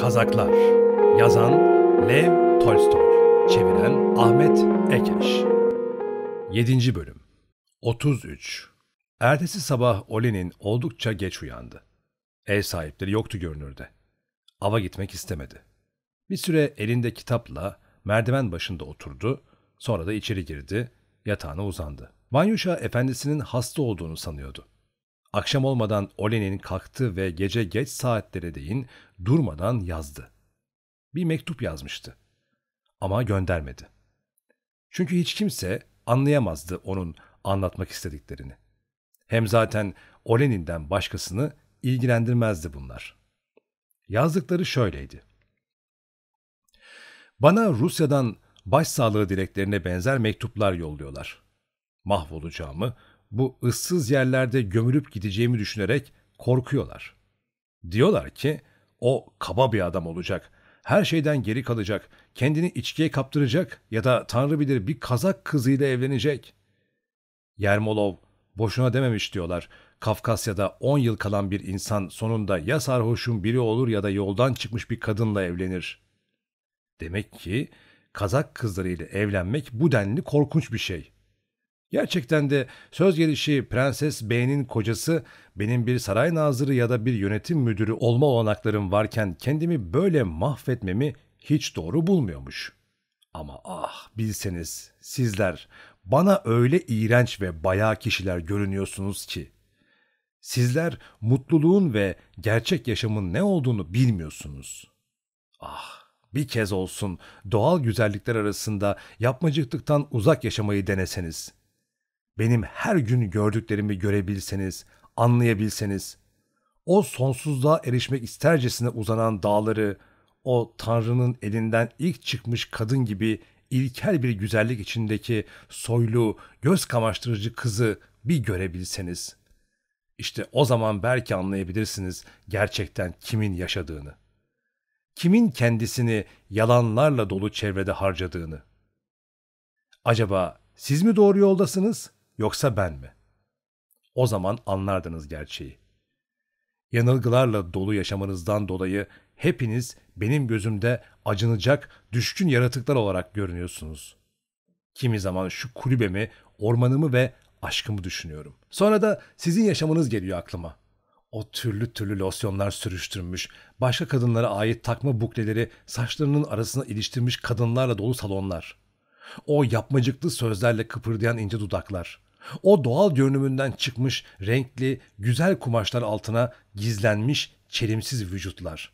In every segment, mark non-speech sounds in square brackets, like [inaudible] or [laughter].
Kazaklar Yazan Lev Tolstoy Çeviren Ahmet Ekeş 7. Bölüm 33 Ertesi sabah Olenin oldukça geç uyandı. Ev sahipleri yoktu görünürde. Ava gitmek istemedi. Bir süre elinde kitapla merdiven başında oturdu, sonra da içeri girdi, yatağına uzandı. Vanyuşa efendisinin hasta olduğunu sanıyordu. Akşam olmadan Olenin kalktı ve gece geç saatlere değin durmadan yazdı. Bir mektup yazmıştı. Ama göndermedi. Çünkü hiç kimse anlayamazdı onun anlatmak istediklerini. Hem zaten Olenin'den başkasını ilgilendirmezdi bunlar. Yazdıkları şöyleydi. Bana Rusya'dan başsağlığı dileklerine benzer mektuplar yolluyorlar. Mahvolacağımı, bu ıssız yerlerde gömülüp gideceğimi düşünerek korkuyorlar. Diyorlar ki o kaba bir adam olacak, her şeyden geri kalacak, kendini içkiye kaptıracak ya da tanrı bilir bir kazak kızıyla evlenecek. Yermolov boşuna dememiş diyorlar. Kafkasya'da 10 yıl kalan bir insan sonunda ya sarhoşun biri olur ya da yoldan çıkmış bir kadınla evlenir. Demek ki Kazak kızlarıyla evlenmek bu denli korkunç bir şey. Gerçekten de söz gelişi Prenses B'nin kocası benim bir saray nazırı ya da bir yönetim müdürü olma olanaklarım varken kendimi böyle mahvetmemi hiç doğru bulmuyormuş. Ama ah bilseniz sizler bana öyle iğrenç ve bayağı kişiler görünüyorsunuz ki. Sizler mutluluğun ve gerçek yaşamın ne olduğunu bilmiyorsunuz. Ah bir kez olsun doğal güzellikler arasında yapmacıklıktan uzak yaşamayı deneseniz.'' benim her gün gördüklerimi görebilseniz, anlayabilseniz, o sonsuzluğa erişmek istercesine uzanan dağları, o Tanrı'nın elinden ilk çıkmış kadın gibi ilkel bir güzellik içindeki soylu, göz kamaştırıcı kızı bir görebilseniz. İşte o zaman belki anlayabilirsiniz gerçekten kimin yaşadığını. Kimin kendisini yalanlarla dolu çevrede harcadığını. Acaba siz mi doğru yoldasınız yoksa ben mi? O zaman anlardınız gerçeği. Yanılgılarla dolu yaşamanızdan dolayı hepiniz benim gözümde acınacak, düşkün yaratıklar olarak görünüyorsunuz. Kimi zaman şu kulübemi, ormanımı ve aşkımı düşünüyorum. Sonra da sizin yaşamınız geliyor aklıma. O türlü türlü losyonlar sürüştürmüş, başka kadınlara ait takma bukleleri saçlarının arasına iliştirmiş kadınlarla dolu salonlar. O yapmacıklı sözlerle kıpırdayan ince dudaklar. O doğal görünümünden çıkmış renkli, güzel kumaşlar altına gizlenmiş çelimsiz vücutlar.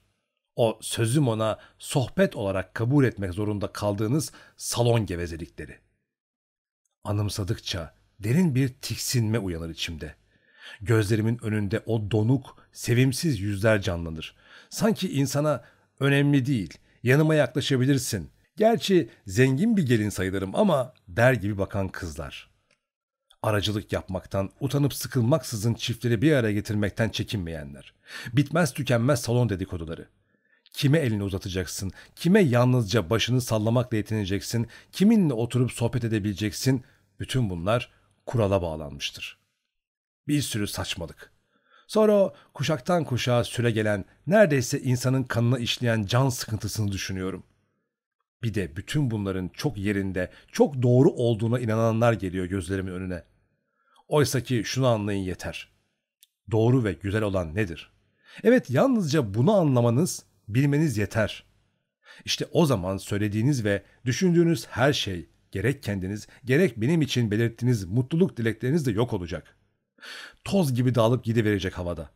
O sözüm ona sohbet olarak kabul etmek zorunda kaldığınız salon gevezelikleri. Anımsadıkça derin bir tiksinme uyanır içimde. Gözlerimin önünde o donuk, sevimsiz yüzler canlanır. Sanki insana önemli değil, yanıma yaklaşabilirsin. Gerçi zengin bir gelin sayılırım ama der gibi bakan kızlar.'' Aracılık yapmaktan, utanıp sıkılmaksızın çiftleri bir araya getirmekten çekinmeyenler. Bitmez tükenmez salon dedikoduları. Kime elini uzatacaksın, kime yalnızca başını sallamakla yetineceksin, kiminle oturup sohbet edebileceksin, bütün bunlar kurala bağlanmıştır. Bir sürü saçmalık. Sonra o kuşaktan kuşağa süre gelen, neredeyse insanın kanına işleyen can sıkıntısını düşünüyorum.'' Bir de bütün bunların çok yerinde, çok doğru olduğuna inananlar geliyor gözlerimin önüne. Oysa ki şunu anlayın yeter. Doğru ve güzel olan nedir? Evet yalnızca bunu anlamanız, bilmeniz yeter. İşte o zaman söylediğiniz ve düşündüğünüz her şey gerek kendiniz gerek benim için belirttiğiniz mutluluk dilekleriniz de yok olacak. Toz gibi dağılıp gidiverecek havada.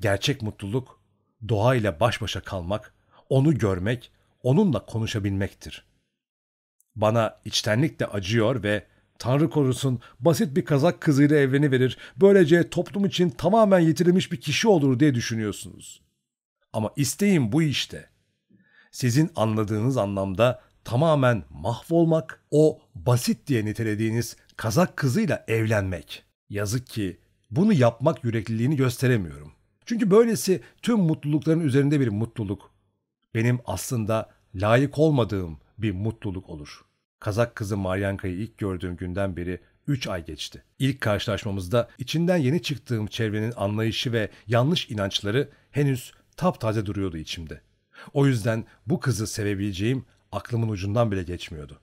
Gerçek mutluluk doğa ile baş başa kalmak, onu görmek, onunla konuşabilmektir. Bana içtenlikle acıyor ve Tanrı korusun basit bir kazak kızıyla evleni verir, böylece toplum için tamamen yitirilmiş bir kişi olur diye düşünüyorsunuz. Ama isteğim bu işte. Sizin anladığınız anlamda tamamen mahvolmak, o basit diye nitelediğiniz kazak kızıyla evlenmek. Yazık ki bunu yapmak yürekliliğini gösteremiyorum. Çünkü böylesi tüm mutlulukların üzerinde bir mutluluk, benim aslında layık olmadığım bir mutluluk olur. Kazak kızı Maryanka'yı ilk gördüğüm günden beri 3 ay geçti. İlk karşılaşmamızda içinden yeni çıktığım çevrenin anlayışı ve yanlış inançları henüz taptaze duruyordu içimde. O yüzden bu kızı sevebileceğim aklımın ucundan bile geçmiyordu.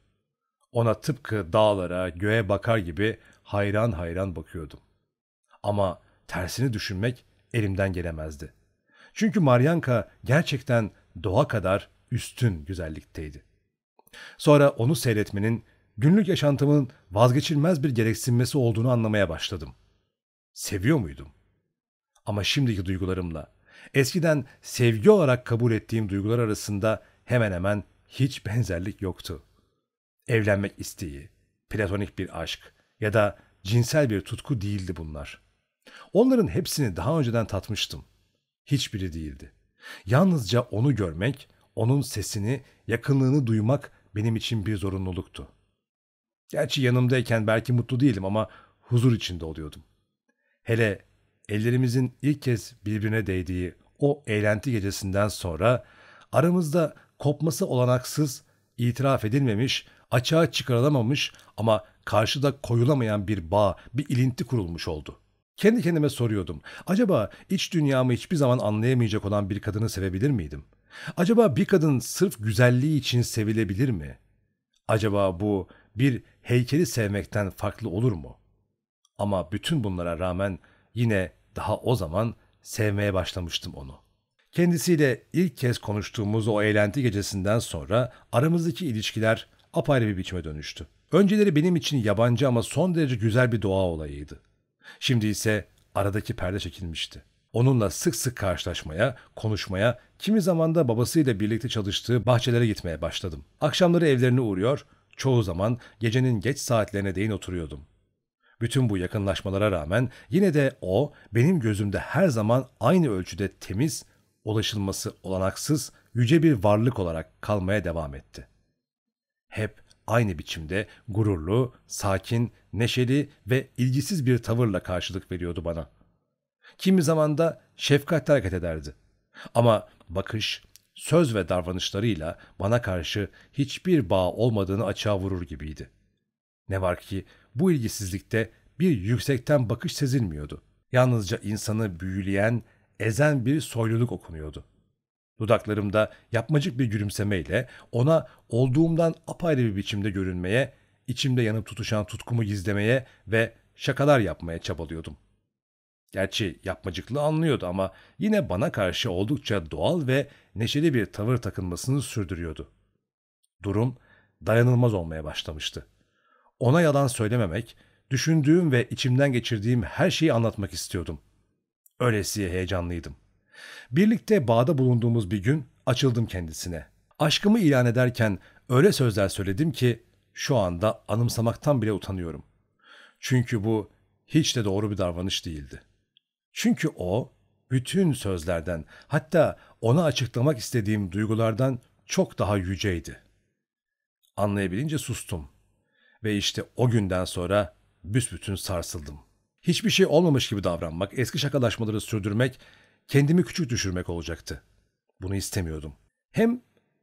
Ona tıpkı dağlara, göğe bakar gibi hayran hayran bakıyordum. Ama tersini düşünmek elimden gelemezdi. Çünkü Maryanka gerçekten doğa kadar üstün güzellikteydi. Sonra onu seyretmenin günlük yaşantımın vazgeçilmez bir gereksinmesi olduğunu anlamaya başladım. Seviyor muydum? Ama şimdiki duygularımla, eskiden sevgi olarak kabul ettiğim duygular arasında hemen hemen hiç benzerlik yoktu. Evlenmek isteği, platonik bir aşk ya da cinsel bir tutku değildi bunlar. Onların hepsini daha önceden tatmıştım. Hiçbiri değildi. Yalnızca onu görmek, onun sesini, yakınlığını duymak benim için bir zorunluluktu. Gerçi yanımdayken belki mutlu değilim ama huzur içinde oluyordum. Hele ellerimizin ilk kez birbirine değdiği o eğlenti gecesinden sonra aramızda kopması olanaksız, itiraf edilmemiş, açığa çıkarılamamış ama karşıda koyulamayan bir bağ, bir ilinti kurulmuş oldu. Kendi kendime soruyordum. Acaba iç dünyamı hiçbir zaman anlayamayacak olan bir kadını sevebilir miydim? Acaba bir kadın sırf güzelliği için sevilebilir mi? Acaba bu bir heykeli sevmekten farklı olur mu? Ama bütün bunlara rağmen yine daha o zaman sevmeye başlamıştım onu. Kendisiyle ilk kez konuştuğumuz o eğlenti gecesinden sonra aramızdaki ilişkiler apayrı bir biçime dönüştü. Önceleri benim için yabancı ama son derece güzel bir doğa olayıydı. Şimdi ise aradaki perde çekilmişti. Onunla sık sık karşılaşmaya, konuşmaya, kimi zaman da babasıyla birlikte çalıştığı bahçelere gitmeye başladım. Akşamları evlerine uğruyor, çoğu zaman gecenin geç saatlerine değin oturuyordum. Bütün bu yakınlaşmalara rağmen yine de o benim gözümde her zaman aynı ölçüde temiz, ulaşılması olanaksız, yüce bir varlık olarak kalmaya devam etti. Hep aynı biçimde gururlu, sakin neşeli ve ilgisiz bir tavırla karşılık veriyordu bana. Kimi zaman da şefkatle hareket ederdi. Ama bakış, söz ve davranışlarıyla bana karşı hiçbir bağ olmadığını açığa vurur gibiydi. Ne var ki bu ilgisizlikte bir yüksekten bakış sezilmiyordu. Yalnızca insanı büyüleyen, ezen bir soyluluk okunuyordu. Dudaklarımda yapmacık bir gülümsemeyle ona olduğumdan apayrı bir biçimde görünmeye içimde yanıp tutuşan tutkumu gizlemeye ve şakalar yapmaya çabalıyordum. Gerçi yapmacıklığı anlıyordu ama yine bana karşı oldukça doğal ve neşeli bir tavır takınmasını sürdürüyordu. Durum dayanılmaz olmaya başlamıştı. Ona yalan söylememek, düşündüğüm ve içimden geçirdiğim her şeyi anlatmak istiyordum. Öylesiye heyecanlıydım. Birlikte bağda bulunduğumuz bir gün açıldım kendisine. Aşkımı ilan ederken öyle sözler söyledim ki şu anda anımsamaktan bile utanıyorum. Çünkü bu hiç de doğru bir davranış değildi. Çünkü o bütün sözlerden hatta ona açıklamak istediğim duygulardan çok daha yüceydi. Anlayabilince sustum ve işte o günden sonra büsbütün sarsıldım. Hiçbir şey olmamış gibi davranmak, eski şakalaşmaları sürdürmek, kendimi küçük düşürmek olacaktı. Bunu istemiyordum. Hem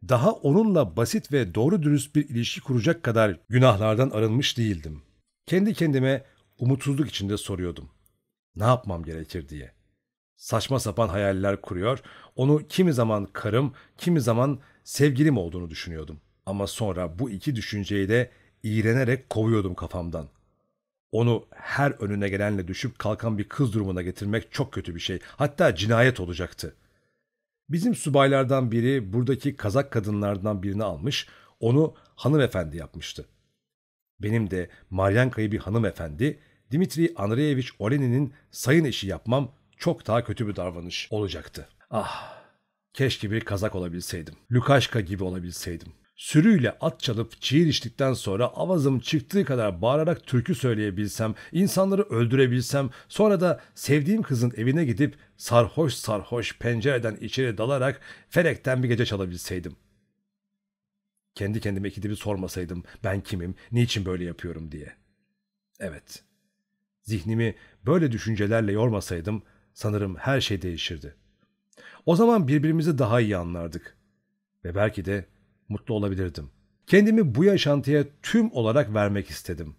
daha onunla basit ve doğru dürüst bir ilişki kuracak kadar günahlardan arınmış değildim. Kendi kendime umutsuzluk içinde soruyordum. Ne yapmam gerekir diye. Saçma sapan hayaller kuruyor, onu kimi zaman karım, kimi zaman sevgilim olduğunu düşünüyordum. Ama sonra bu iki düşünceyi de iğrenerek kovuyordum kafamdan. Onu her önüne gelenle düşüp kalkan bir kız durumuna getirmek çok kötü bir şey. Hatta cinayet olacaktı.'' Bizim subaylardan biri buradaki Kazak kadınlardan birini almış, onu hanımefendi yapmıştı. Benim de Maryanka'yı bir hanımefendi, Dimitri Andreyevich Olenin'in sayın eşi yapmam çok daha kötü bir davranış olacaktı. Ah, keşke bir Kazak olabilseydim. Lukashka gibi olabilseydim. Sürüyle at çalıp çiğir içtikten sonra avazım çıktığı kadar bağırarak türkü söyleyebilsem, insanları öldürebilsem, sonra da sevdiğim kızın evine gidip sarhoş sarhoş pencereden içeri dalarak felekten bir gece çalabilseydim. Kendi kendime iki sormasaydım ben kimim, niçin böyle yapıyorum diye. Evet, zihnimi böyle düşüncelerle yormasaydım sanırım her şey değişirdi. O zaman birbirimizi daha iyi anlardık ve belki de mutlu olabilirdim. Kendimi bu yaşantıya tüm olarak vermek istedim.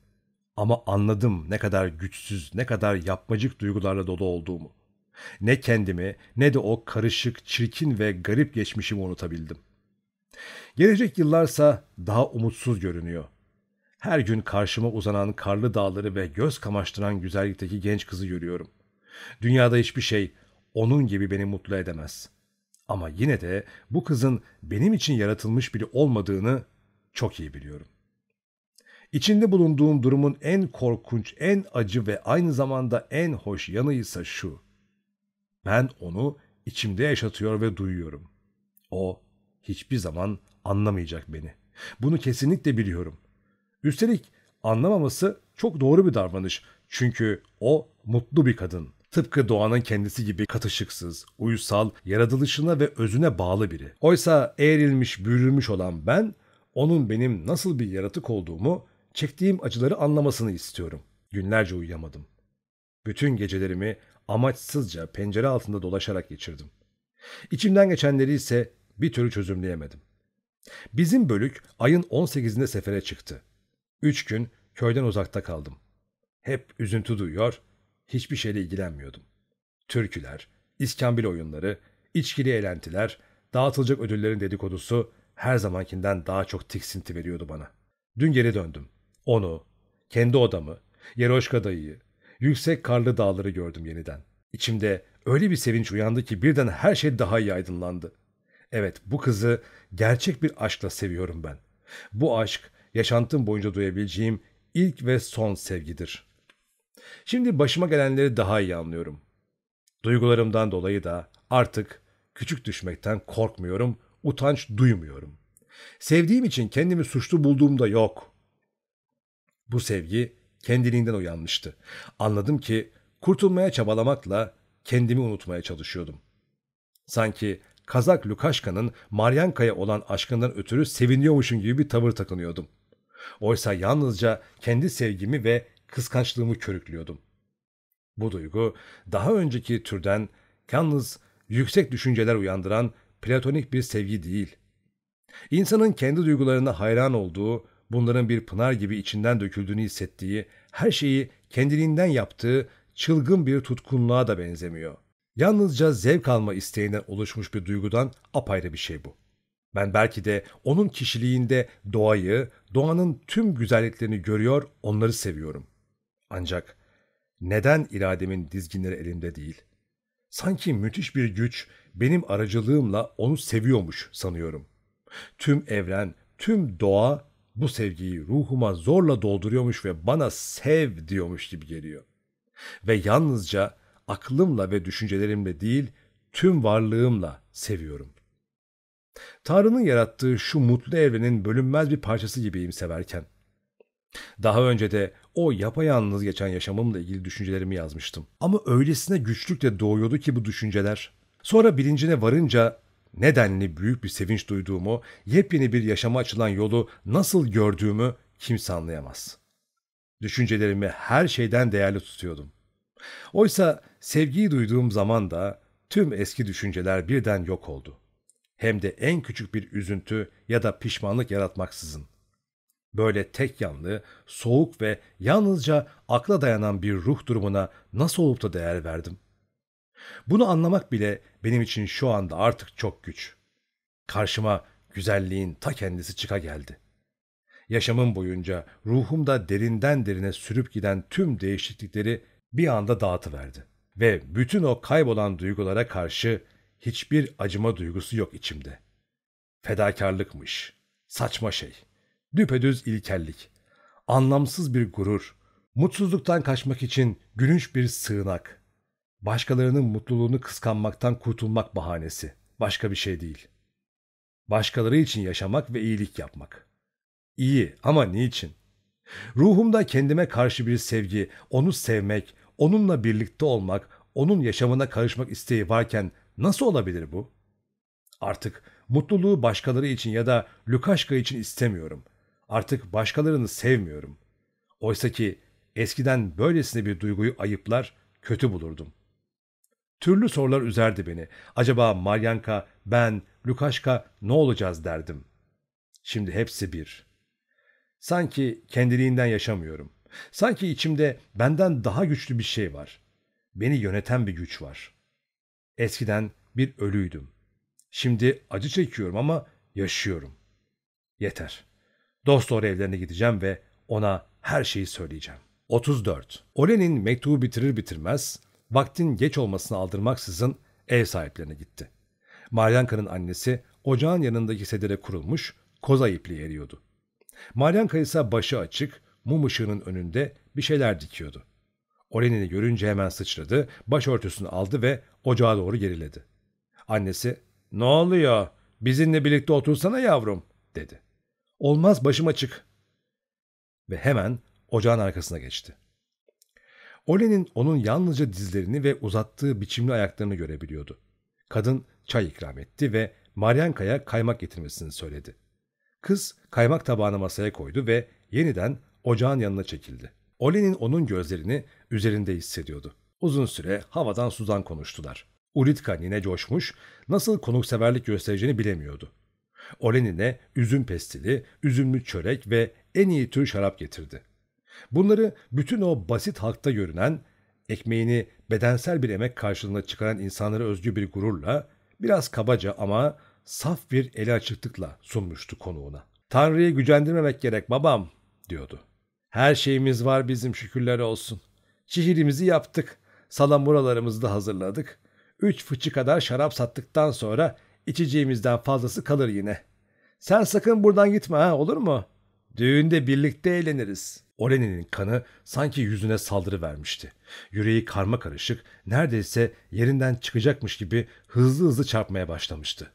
Ama anladım ne kadar güçsüz, ne kadar yapmacık duygularla dolu olduğumu. Ne kendimi ne de o karışık, çirkin ve garip geçmişimi unutabildim. Gelecek yıllarsa daha umutsuz görünüyor. Her gün karşıma uzanan karlı dağları ve göz kamaştıran güzellikteki genç kızı görüyorum. Dünyada hiçbir şey onun gibi beni mutlu edemez. Ama yine de bu kızın benim için yaratılmış biri olmadığını çok iyi biliyorum. İçinde bulunduğum durumun en korkunç, en acı ve aynı zamanda en hoş yanı ise şu. Ben onu içimde yaşatıyor ve duyuyorum. O hiçbir zaman anlamayacak beni. Bunu kesinlikle biliyorum. Üstelik anlamaması çok doğru bir davranış. Çünkü o mutlu bir kadın. Tıpkı doğanın kendisi gibi katışıksız, uysal, yaratılışına ve özüne bağlı biri. Oysa eğrilmiş, büyürülmüş olan ben, onun benim nasıl bir yaratık olduğumu, çektiğim acıları anlamasını istiyorum. Günlerce uyuyamadım. Bütün gecelerimi amaçsızca pencere altında dolaşarak geçirdim. İçimden geçenleri ise bir türlü çözümleyemedim. Bizim bölük ayın 18'inde sefere çıktı. Üç gün köyden uzakta kaldım. Hep üzüntü duyuyor, hiçbir şeyle ilgilenmiyordum. Türküler, iskambil oyunları, içkili eğlentiler, dağıtılacak ödüllerin dedikodusu her zamankinden daha çok tiksinti veriyordu bana. Dün geri döndüm. Onu, kendi odamı, Yeroşka dayıyı, yüksek karlı dağları gördüm yeniden. İçimde öyle bir sevinç uyandı ki birden her şey daha iyi aydınlandı. Evet bu kızı gerçek bir aşkla seviyorum ben. Bu aşk yaşantım boyunca duyabileceğim ilk ve son sevgidir.'' Şimdi başıma gelenleri daha iyi anlıyorum. Duygularımdan dolayı da artık küçük düşmekten korkmuyorum, utanç duymuyorum. Sevdiğim için kendimi suçlu bulduğumda yok. Bu sevgi kendiliğinden uyanmıştı. Anladım ki kurtulmaya çabalamakla kendimi unutmaya çalışıyordum. Sanki Kazak Lukashka'nın Maryanka'ya olan aşkından ötürü seviniyormuşum gibi bir tavır takınıyordum. Oysa yalnızca kendi sevgimi ve kıskançlığımı körüklüyordum. Bu duygu daha önceki türden yalnız yüksek düşünceler uyandıran platonik bir sevgi değil. İnsanın kendi duygularına hayran olduğu, bunların bir pınar gibi içinden döküldüğünü hissettiği, her şeyi kendiliğinden yaptığı çılgın bir tutkunluğa da benzemiyor. Yalnızca zevk alma isteğinden oluşmuş bir duygudan apayrı bir şey bu. Ben belki de onun kişiliğinde doğayı, doğanın tüm güzelliklerini görüyor, onları seviyorum.'' Ancak neden irademin dizginleri elimde değil? Sanki müthiş bir güç benim aracılığımla onu seviyormuş sanıyorum. Tüm evren, tüm doğa bu sevgiyi ruhuma zorla dolduruyormuş ve bana sev diyormuş gibi geliyor. Ve yalnızca aklımla ve düşüncelerimle değil, tüm varlığımla seviyorum. Tanrı'nın yarattığı şu mutlu evrenin bölünmez bir parçası gibiyim severken.'' Daha önce de o yapayalnız geçen yaşamımla ilgili düşüncelerimi yazmıştım. Ama öylesine güçlükle doğuyordu ki bu düşünceler. Sonra bilincine varınca nedenli büyük bir sevinç duyduğumu, yepyeni bir yaşama açılan yolu nasıl gördüğümü kimse anlayamaz. Düşüncelerimi her şeyden değerli tutuyordum. Oysa sevgiyi duyduğum zaman da tüm eski düşünceler birden yok oldu. Hem de en küçük bir üzüntü ya da pişmanlık yaratmaksızın. Böyle tek yanlı, soğuk ve yalnızca akla dayanan bir ruh durumuna nasıl olup da değer verdim? Bunu anlamak bile benim için şu anda artık çok güç. Karşıma güzelliğin ta kendisi çıka geldi. Yaşamım boyunca ruhumda derinden derine sürüp giden tüm değişiklikleri bir anda dağıtıverdi. Ve bütün o kaybolan duygulara karşı hiçbir acıma duygusu yok içimde. Fedakarlıkmış, saçma şey. Düpedüz ilkellik. Anlamsız bir gurur. Mutsuzluktan kaçmak için gülünç bir sığınak. Başkalarının mutluluğunu kıskanmaktan kurtulmak bahanesi. Başka bir şey değil. Başkaları için yaşamak ve iyilik yapmak. İyi ama niçin? Ruhumda kendime karşı bir sevgi, onu sevmek, onunla birlikte olmak, onun yaşamına karışmak isteği varken nasıl olabilir bu? Artık mutluluğu başkaları için ya da Lukaşka için istemiyorum. Artık başkalarını sevmiyorum. Oysa ki eskiden böylesine bir duyguyu ayıplar, kötü bulurdum. Türlü sorular üzerdi beni. Acaba Maryanka, ben, Lukaşka ne olacağız derdim. Şimdi hepsi bir. Sanki kendiliğinden yaşamıyorum. Sanki içimde benden daha güçlü bir şey var. Beni yöneten bir güç var. Eskiden bir ölüydüm. Şimdi acı çekiyorum ama yaşıyorum. Yeter. Dosdoğru evlerine gideceğim ve ona her şeyi söyleyeceğim. 34. Olenin mektubu bitirir bitirmez vaktin geç olmasını aldırmaksızın ev sahiplerine gitti. Maryanka'nın annesi ocağın yanındaki sedire kurulmuş koza ipliği eriyordu. Maryanka ise başı açık mum ışığının önünde bir şeyler dikiyordu. Olenin'i görünce hemen sıçradı, başörtüsünü aldı ve ocağa doğru geriledi. Annesi, ''Ne oluyor? Bizimle birlikte otursana yavrum.'' dedi. Olmaz başım açık. Ve hemen ocağın arkasına geçti. Olenin onun yalnızca dizlerini ve uzattığı biçimli ayaklarını görebiliyordu. Kadın çay ikram etti ve Maryanka'ya kaymak getirmesini söyledi. Kız kaymak tabağını masaya koydu ve yeniden ocağın yanına çekildi. Olenin onun gözlerini üzerinde hissediyordu. Uzun süre havadan sudan konuştular. Ulitka nine coşmuş, nasıl konukseverlik göstereceğini bilemiyordu. Olenin'e üzüm pestili, üzümlü çörek ve en iyi tür şarap getirdi. Bunları bütün o basit halkta görünen, ekmeğini bedensel bir emek karşılığında çıkaran insanlara özgü bir gururla, biraz kabaca ama saf bir eli açıklıkla sunmuştu konuğuna. Tanrı'yı gücendirmemek gerek babam, diyordu. Her şeyimiz var bizim şükürler olsun. Şihirimizi yaptık, salamuralarımızı da hazırladık. Üç fıçı kadar şarap sattıktan sonra İçeceğimizden fazlası kalır yine. Sen sakın buradan gitme ha olur mu? Düğünde birlikte eğleniriz. Olen'in kanı sanki yüzüne saldırı vermişti. Yüreği karma karışık, neredeyse yerinden çıkacakmış gibi hızlı hızlı çarpmaya başlamıştı.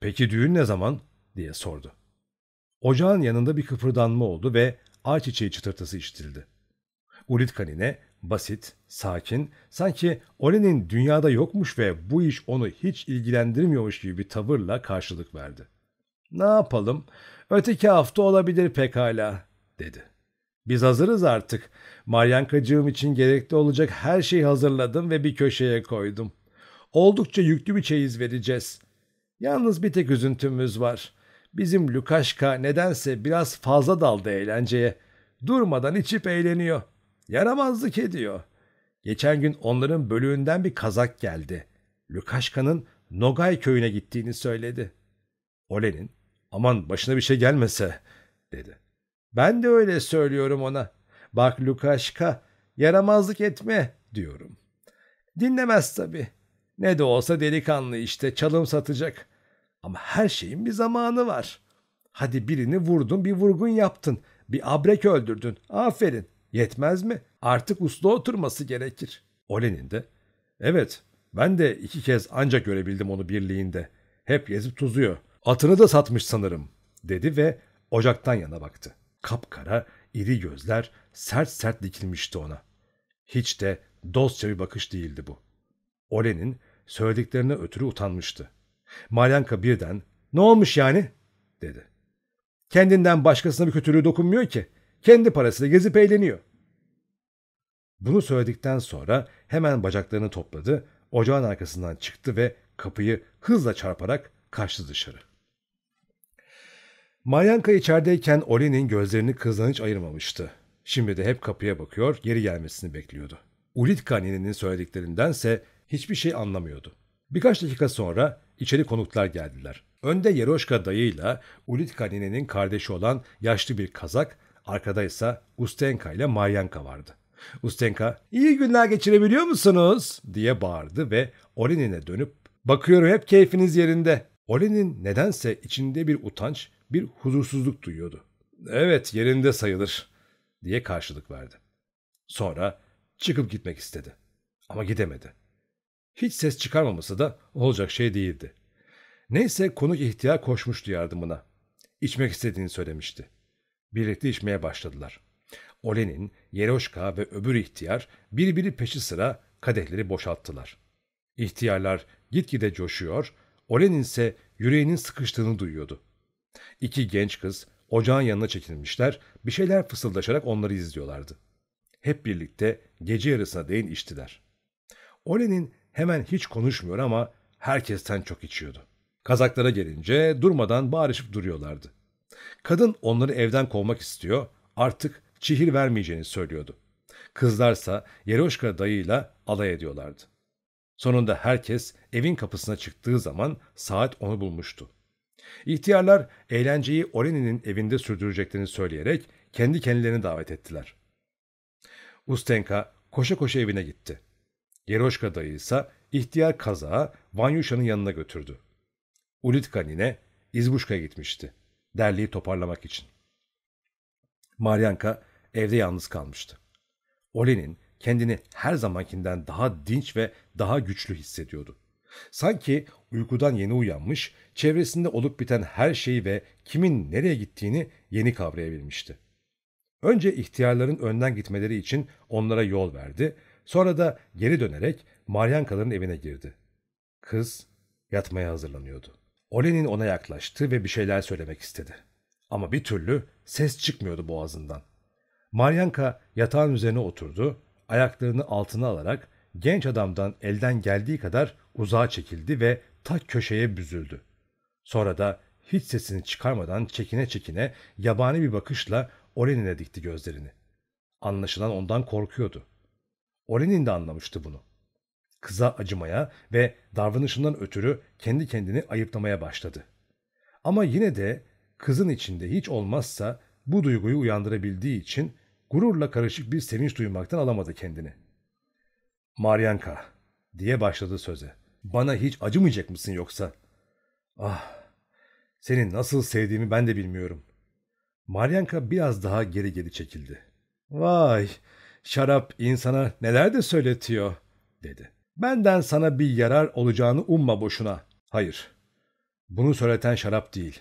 Peki düğün ne zaman? diye sordu. Ocağın yanında bir kıpırdanma oldu ve ayçiçeği çıtırtısı işitildi. Ulit kanine basit, sakin, sanki Olen'in dünyada yokmuş ve bu iş onu hiç ilgilendirmiyormuş gibi bir tavırla karşılık verdi. Ne yapalım? Öteki hafta olabilir pekala, dedi. Biz hazırız artık. Maryankacığım için gerekli olacak her şeyi hazırladım ve bir köşeye koydum. Oldukça yüklü bir çeyiz vereceğiz. Yalnız bir tek üzüntümüz var. Bizim Lukaşka nedense biraz fazla daldı eğlenceye. Durmadan içip eğleniyor. Yaramazlık ediyor geçen gün onların bölüğünden bir kazak geldi. Lukaşka'nın Nogay köyüne gittiğini söyledi. Olenin, aman başına bir şey gelmese, dedi. Ben de öyle söylüyorum ona. Bak Lukaşka, yaramazlık etme, diyorum. Dinlemez tabii. Ne de olsa delikanlı işte, çalım satacak. Ama her şeyin bir zamanı var. Hadi birini vurdun, bir vurgun yaptın, bir abrek öldürdün, aferin. Yetmez mi? Artık uslu oturması gerekir. Olenin de Evet ben de iki kez ancak görebildim onu birliğinde. Hep gezip tuzuyor. Atını da satmış sanırım dedi ve ocaktan yana baktı. Kapkara, iri gözler sert sert dikilmişti ona. Hiç de dostça bir bakış değildi bu. Olenin söylediklerine ötürü utanmıştı. Malyanka birden ''Ne olmuş yani?'' dedi. ''Kendinden başkasına bir kötülüğü dokunmuyor ki. Kendi parasıyla gezip eğleniyor. Bunu söyledikten sonra hemen bacaklarını topladı, ocağın arkasından çıktı ve kapıyı hızla çarparak kaçtı dışarı. Maryanka içerideyken Oli'nin gözlerini kızdan hiç ayırmamıştı. Şimdi de hep kapıya bakıyor, geri gelmesini bekliyordu. Ulitka annenin söylediklerindense hiçbir şey anlamıyordu. Birkaç dakika sonra içeri konuklar geldiler. Önde Yeroşka dayıyla Ulitka ninenin kardeşi olan yaşlı bir kazak Arkada ise Ustenka ile Maryanka vardı. Ustenka iyi günler geçirebiliyor musunuz diye bağırdı ve Olenin'e dönüp bakıyorum hep keyfiniz yerinde. Olenin nedense içinde bir utanç, bir huzursuzluk duyuyordu. Evet yerinde sayılır diye karşılık verdi. Sonra çıkıp gitmek istedi ama gidemedi. Hiç ses çıkarmaması da olacak şey değildi. Neyse konuk ihtiyar koşmuştu yardımına. İçmek istediğini söylemişti. Birlikte içmeye başladılar. Olenin, Yeroşka ve öbür ihtiyar birbiri peşi sıra kadehleri boşalttılar. İhtiyarlar gitgide coşuyor, Olenin ise yüreğinin sıkıştığını duyuyordu. İki genç kız ocağın yanına çekilmişler, bir şeyler fısıldaşarak onları izliyorlardı. Hep birlikte gece yarısına değin içtiler. Olenin hemen hiç konuşmuyor ama herkesten çok içiyordu. Kazaklara gelince durmadan bağırışıp duruyorlardı. Kadın onları evden kovmak istiyor, artık çihir vermeyeceğini söylüyordu. Kızlarsa Yeroşka dayıyla alay ediyorlardı. Sonunda herkes evin kapısına çıktığı zaman saat onu bulmuştu. İhtiyarlar eğlenceyi Oreni'nin evinde sürdüreceklerini söyleyerek kendi kendilerini davet ettiler. Ustenka koşa koşa evine gitti. Yeroşka dayı ise ihtiyar kazağı Vanyuşa'nın yanına götürdü. Ulitka nine İzbuşka gitmişti derleyip toparlamak için. Maryanka evde yalnız kalmıştı. Olenin kendini her zamankinden daha dinç ve daha güçlü hissediyordu. Sanki uykudan yeni uyanmış, çevresinde olup biten her şeyi ve kimin nereye gittiğini yeni kavrayabilmişti. Önce ihtiyarların önden gitmeleri için onlara yol verdi, sonra da geri dönerek Maryanka'nın evine girdi. Kız yatmaya hazırlanıyordu. Olen'in ona yaklaştı ve bir şeyler söylemek istedi. Ama bir türlü ses çıkmıyordu boğazından. Maryanka yatağın üzerine oturdu, ayaklarını altına alarak genç adamdan elden geldiği kadar uzağa çekildi ve tak köşeye büzüldü. Sonra da hiç sesini çıkarmadan çekine çekine yabani bir bakışla Olen'ine dikti gözlerini. Anlaşılan ondan korkuyordu. Olenin de anlamıştı bunu. Kıza acımaya ve davranışından ötürü kendi kendini ayıplamaya başladı. Ama yine de kızın içinde hiç olmazsa bu duyguyu uyandırabildiği için gururla karışık bir sevinç duymaktan alamadı kendini. Maryanka diye başladı söze. Bana hiç acımayacak mısın yoksa? Ah, seni nasıl sevdiğimi ben de bilmiyorum. Maryanka biraz daha geri geri çekildi. Vay, şarap insana neler de söyletiyor, dedi. Benden sana bir yarar olacağını umma boşuna. Hayır. Bunu söyleten şarap değil.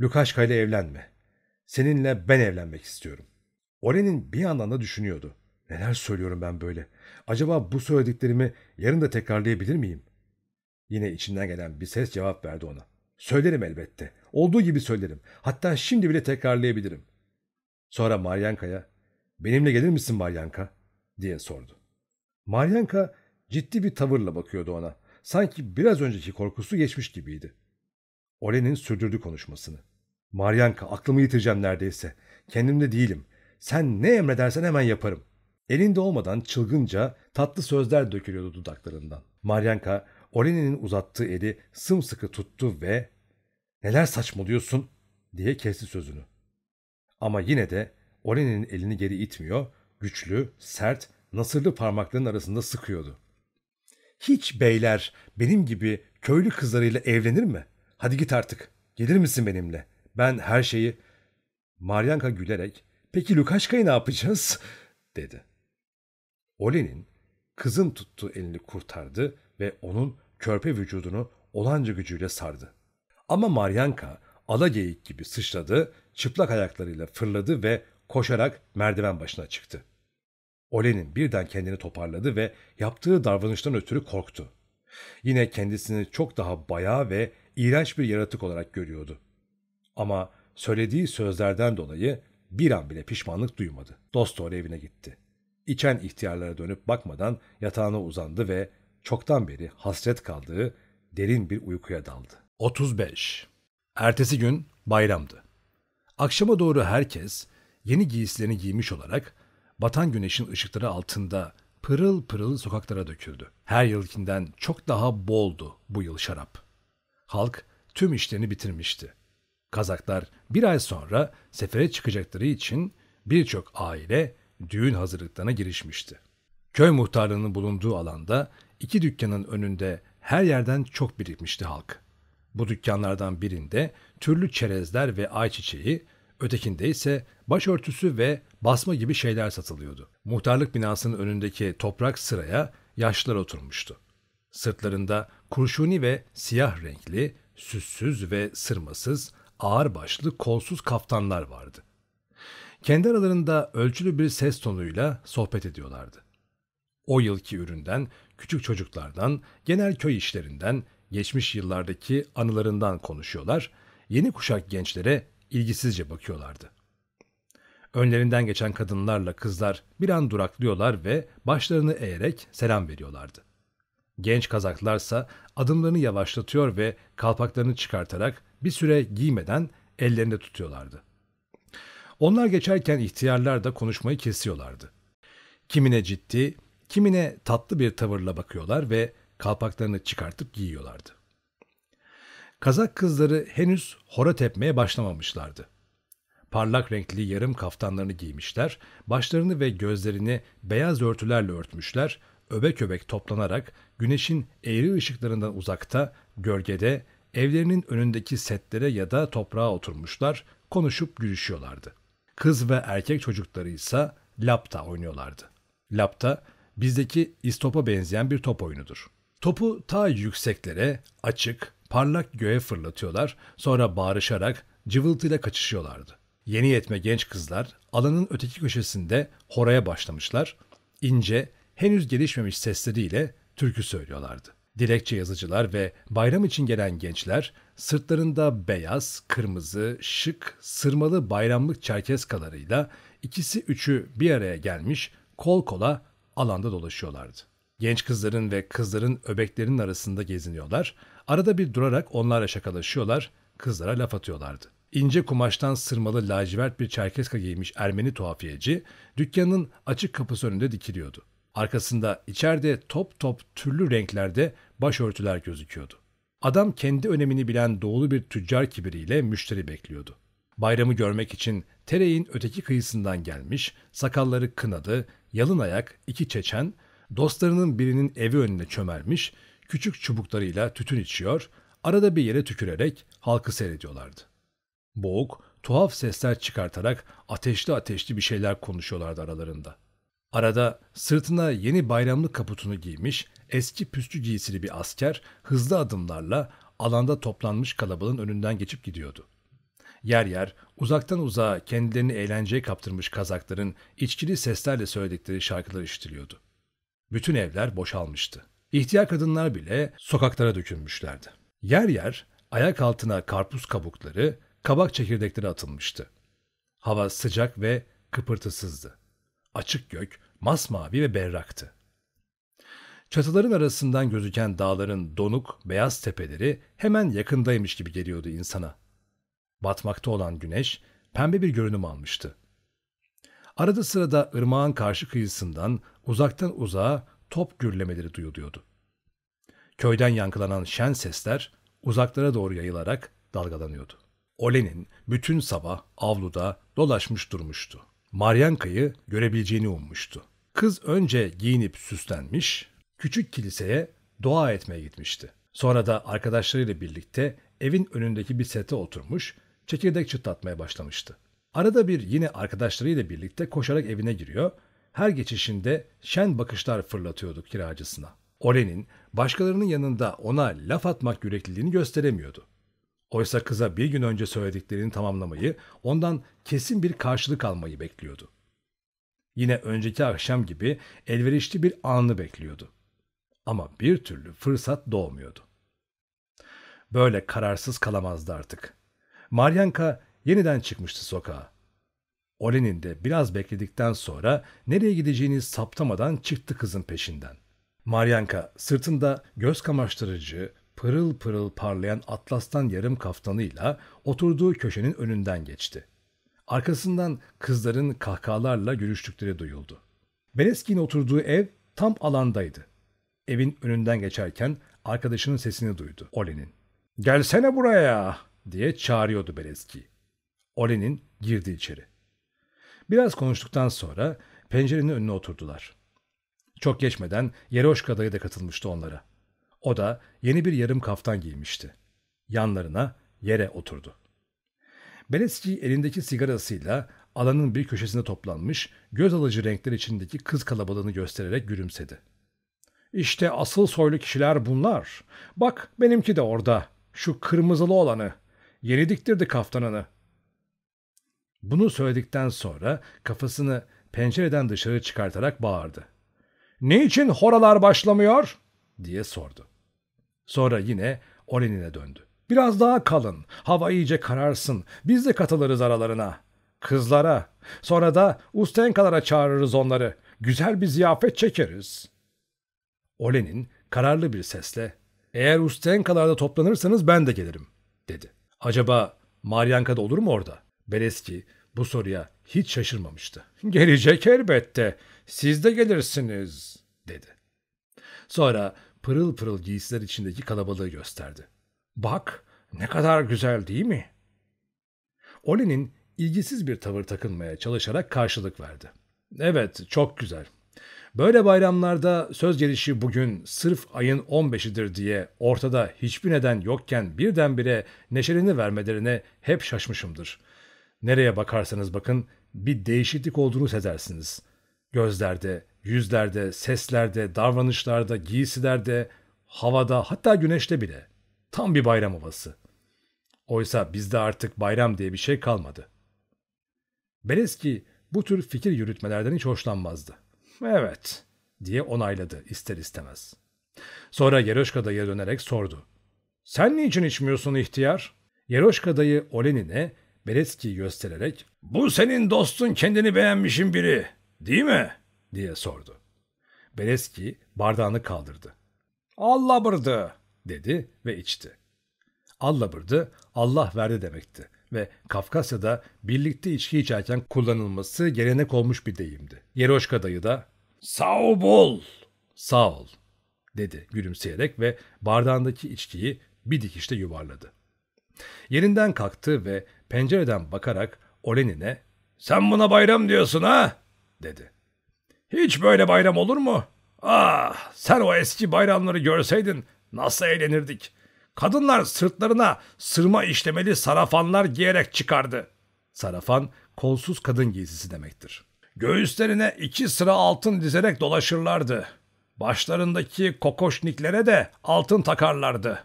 Lukaşka ile evlenme. Seninle ben evlenmek istiyorum. Olen'in bir yandan da düşünüyordu. Neler söylüyorum ben böyle? Acaba bu söylediklerimi yarın da tekrarlayabilir miyim? Yine içinden gelen bir ses cevap verdi ona. Söylerim elbette. Olduğu gibi söylerim. Hatta şimdi bile tekrarlayabilirim. Sonra Maryanka'ya, benimle gelir misin Maryanka? diye sordu. Maryanka ciddi bir tavırla bakıyordu ona. Sanki biraz önceki korkusu geçmiş gibiydi. Olen'in sürdürdü konuşmasını. Maryanka aklımı yitireceğim neredeyse. Kendimde değilim. Sen ne emredersen hemen yaparım. Elinde olmadan çılgınca tatlı sözler dökülüyordu dudaklarından. Maryanka Olenin'in uzattığı eli sımsıkı tuttu ve ''Neler saçmalıyorsun?'' diye kesti sözünü. Ama yine de Olenin'in elini geri itmiyor, güçlü, sert, nasırlı parmaklarının arasında sıkıyordu. Hiç beyler benim gibi köylü kızlarıyla evlenir mi? Hadi git artık. Gelir misin benimle? Ben her şeyi... Maryanka gülerek peki Lukaşka'yı ne yapacağız? [laughs] dedi. Olenin kızın tuttuğu elini kurtardı ve onun körpe vücudunu olanca gücüyle sardı. Ama Maryanka ala geyik gibi sıçradı, çıplak ayaklarıyla fırladı ve koşarak merdiven başına çıktı. Olen'in birden kendini toparladı ve yaptığı davranıştan ötürü korktu. Yine kendisini çok daha bayağı ve iğrenç bir yaratık olarak görüyordu. Ama söylediği sözlerden dolayı bir an bile pişmanlık duymadı. oraya evine gitti. İçen ihtiyarlara dönüp bakmadan yatağına uzandı ve çoktan beri hasret kaldığı derin bir uykuya daldı. 35. Ertesi gün bayramdı. Akşama doğru herkes yeni giysilerini giymiş olarak batan güneşin ışıkları altında pırıl pırıl sokaklara döküldü. Her yılkinden çok daha boldu bu yıl şarap. Halk tüm işlerini bitirmişti. Kazaklar bir ay sonra sefere çıkacakları için birçok aile düğün hazırlıklarına girişmişti. Köy muhtarlığının bulunduğu alanda iki dükkanın önünde her yerden çok birikmişti halk. Bu dükkanlardan birinde türlü çerezler ve ayçiçeği, Ötekinde ise başörtüsü ve basma gibi şeyler satılıyordu. Muhtarlık binasının önündeki toprak sıraya yaşlılar oturmuştu. Sırtlarında kurşuni ve siyah renkli, süssüz ve sırmasız, ağır başlı, kolsuz kaftanlar vardı. Kendi aralarında ölçülü bir ses tonuyla sohbet ediyorlardı. O yılki üründen, küçük çocuklardan, genel köy işlerinden, geçmiş yıllardaki anılarından konuşuyorlar, yeni kuşak gençlere ilgisizce bakıyorlardı. Önlerinden geçen kadınlarla kızlar bir an duraklıyorlar ve başlarını eğerek selam veriyorlardı. Genç kazaklarsa adımlarını yavaşlatıyor ve kalpaklarını çıkartarak bir süre giymeden ellerinde tutuyorlardı. Onlar geçerken ihtiyarlar da konuşmayı kesiyorlardı. Kimine ciddi, kimine tatlı bir tavırla bakıyorlar ve kalpaklarını çıkartıp giyiyorlardı. Kazak kızları henüz hora tepmeye başlamamışlardı. Parlak renkli yarım kaftanlarını giymişler, başlarını ve gözlerini beyaz örtülerle örtmüşler, öbek öbek toplanarak güneşin eğri ışıklarından uzakta, gölgede, evlerinin önündeki setlere ya da toprağa oturmuşlar, konuşup gülüşüyorlardı. Kız ve erkek çocukları ise lapta oynuyorlardı. Lapta bizdeki istopa benzeyen bir top oyunudur. Topu ta yükseklere, açık, parlak göğe fırlatıyorlar, sonra bağırışarak cıvıltıyla kaçışıyorlardı. Yeni yetme genç kızlar alanın öteki köşesinde horaya başlamışlar, ince, henüz gelişmemiş sesleriyle türkü söylüyorlardı. Dilekçe yazıcılar ve bayram için gelen gençler sırtlarında beyaz, kırmızı, şık, sırmalı bayramlık çerkeskalarıyla ikisi üçü bir araya gelmiş kol kola alanda dolaşıyorlardı. Genç kızların ve kızların öbeklerinin arasında geziniyorlar Arada bir durarak onlarla şakalaşıyorlar, kızlara laf atıyorlardı. İnce kumaştan sırmalı lacivert bir çerkeska giymiş Ermeni tuhafiyeci dükkanın açık kapısı önünde dikiliyordu. Arkasında içeride top top türlü renklerde başörtüler gözüküyordu. Adam kendi önemini bilen doğulu bir tüccar kibiriyle müşteri bekliyordu. Bayramı görmek için Tereyin öteki kıyısından gelmiş, sakalları kınadı, yalın ayak iki çeçen, dostlarının birinin evi önüne çömelmiş, küçük çubuklarıyla tütün içiyor, arada bir yere tükürerek halkı seyrediyorlardı. Boğuk, tuhaf sesler çıkartarak ateşli ateşli bir şeyler konuşuyorlardı aralarında. Arada sırtına yeni bayramlık kaputunu giymiş, eski püskü giysili bir asker hızlı adımlarla alanda toplanmış kalabalığın önünden geçip gidiyordu. Yer yer uzaktan uzağa kendilerini eğlenceye kaptırmış kazakların içkili seslerle söyledikleri şarkılar işitiliyordu. Bütün evler boşalmıştı. İhtiyar kadınlar bile sokaklara dökülmüşlerdi. Yer yer ayak altına karpuz kabukları, kabak çekirdekleri atılmıştı. Hava sıcak ve kıpırtısızdı. Açık gök masmavi ve berraktı. Çatıların arasından gözüken dağların donuk, beyaz tepeleri hemen yakındaymış gibi geliyordu insana. Batmakta olan güneş pembe bir görünüm almıştı. Arada sırada ırmağın karşı kıyısından uzaktan uzağa top gürlemeleri duyuluyordu. Köyden yankılanan şen sesler uzaklara doğru yayılarak dalgalanıyordu. Olenin bütün sabah avluda dolaşmış durmuştu. Maryanka'yı görebileceğini ummuştu. Kız önce giyinip süslenmiş, küçük kiliseye dua etmeye gitmişti. Sonra da arkadaşlarıyla birlikte evin önündeki bir sete oturmuş, çekirdek çıtlatmaya başlamıştı. Arada bir yine arkadaşlarıyla birlikte koşarak evine giriyor, her geçişinde şen bakışlar fırlatıyordu kiracısına. Olen'in başkalarının yanında ona laf atmak yürekliliğini gösteremiyordu. Oysa kıza bir gün önce söylediklerini tamamlamayı, ondan kesin bir karşılık almayı bekliyordu. Yine önceki akşam gibi elverişli bir anı bekliyordu. Ama bir türlü fırsat doğmuyordu. Böyle kararsız kalamazdı artık. Maryanka yeniden çıkmıştı sokağa. Olen'in de biraz bekledikten sonra nereye gideceğini saptamadan çıktı kızın peşinden. Maryanka sırtında göz kamaştırıcı, pırıl pırıl parlayan atlastan yarım kaftanıyla oturduğu köşenin önünden geçti. Arkasından kızların kahkahalarla gülüştükleri duyuldu. Beleski'nin oturduğu ev tam alandaydı. Evin önünden geçerken arkadaşının sesini duydu Olen'in. ''Gelsene buraya!'' diye çağırıyordu Beleski. Olen'in girdi içeri. Biraz konuştuktan sonra pencerenin önüne oturdular. Çok geçmeden Yeroşka dayı da katılmıştı onlara. O da yeni bir yarım kaftan giymişti. Yanlarına yere oturdu. Beleski elindeki sigarasıyla alanın bir köşesinde toplanmış, göz alıcı renkler içindeki kız kalabalığını göstererek gülümsedi. İşte asıl soylu kişiler bunlar. Bak benimki de orada. Şu kırmızılı olanı. Yeni diktirdi kaftanını.'' Bunu söyledikten sonra kafasını pencereden dışarı çıkartarak bağırdı. Ne için horalar başlamıyor?'' diye sordu. Sonra yine Olenine döndü. ''Biraz daha kalın, hava iyice kararsın, biz de katılırız aralarına. Kızlara, sonra da ustenkalara çağırırız onları, güzel bir ziyafet çekeriz.'' Olenin kararlı bir sesle ''Eğer ustenkalarda toplanırsanız ben de gelirim.'' dedi. ''Acaba da olur mu orada?'' Beleski bu soruya hiç şaşırmamıştı. Gelecek elbette, siz de gelirsiniz dedi. Sonra pırıl pırıl giysiler içindeki kalabalığı gösterdi. Bak ne kadar güzel değil mi? Olin'in ilgisiz bir tavır takınmaya çalışarak karşılık verdi. Evet çok güzel. Böyle bayramlarda söz gelişi bugün sırf ayın 15'idir diye ortada hiçbir neden yokken birdenbire neşelini vermelerine hep şaşmışımdır. Nereye bakarsanız bakın bir değişiklik olduğunu sezersiniz. Gözlerde, yüzlerde, seslerde, davranışlarda, giysilerde, havada hatta güneşte bile. Tam bir bayram havası. Oysa bizde artık bayram diye bir şey kalmadı. Beleski bu tür fikir yürütmelerden hiç hoşlanmazdı. Evet diye onayladı ister istemez. Sonra Yeroşka dayıya dönerek sordu. Sen niçin içmiyorsun ihtiyar? Yeroşka dayı Olenin'e Bereski'yi göstererek ''Bu senin dostun kendini beğenmişin biri değil mi?'' diye sordu. Bereski bardağını kaldırdı. ''Allabırdı'' dedi ve içti. Allabırdı Allah verdi demekti ve Kafkasya'da birlikte içki içerken kullanılması gelenek olmuş bir deyimdi. Yeroşka dayı da ''Sağ ol bol, sağ ol'' dedi gülümseyerek ve bardağındaki içkiyi bir dikişte yuvarladı. Yerinden kalktı ve pencereden bakarak Olenin'e ''Sen buna bayram diyorsun ha?'' dedi. ''Hiç böyle bayram olur mu? Ah sen o eski bayramları görseydin nasıl eğlenirdik. Kadınlar sırtlarına sırma işlemeli sarafanlar giyerek çıkardı.'' Sarafan kolsuz kadın giysisi demektir. Göğüslerine iki sıra altın dizerek dolaşırlardı. Başlarındaki kokoşniklere de altın takarlardı.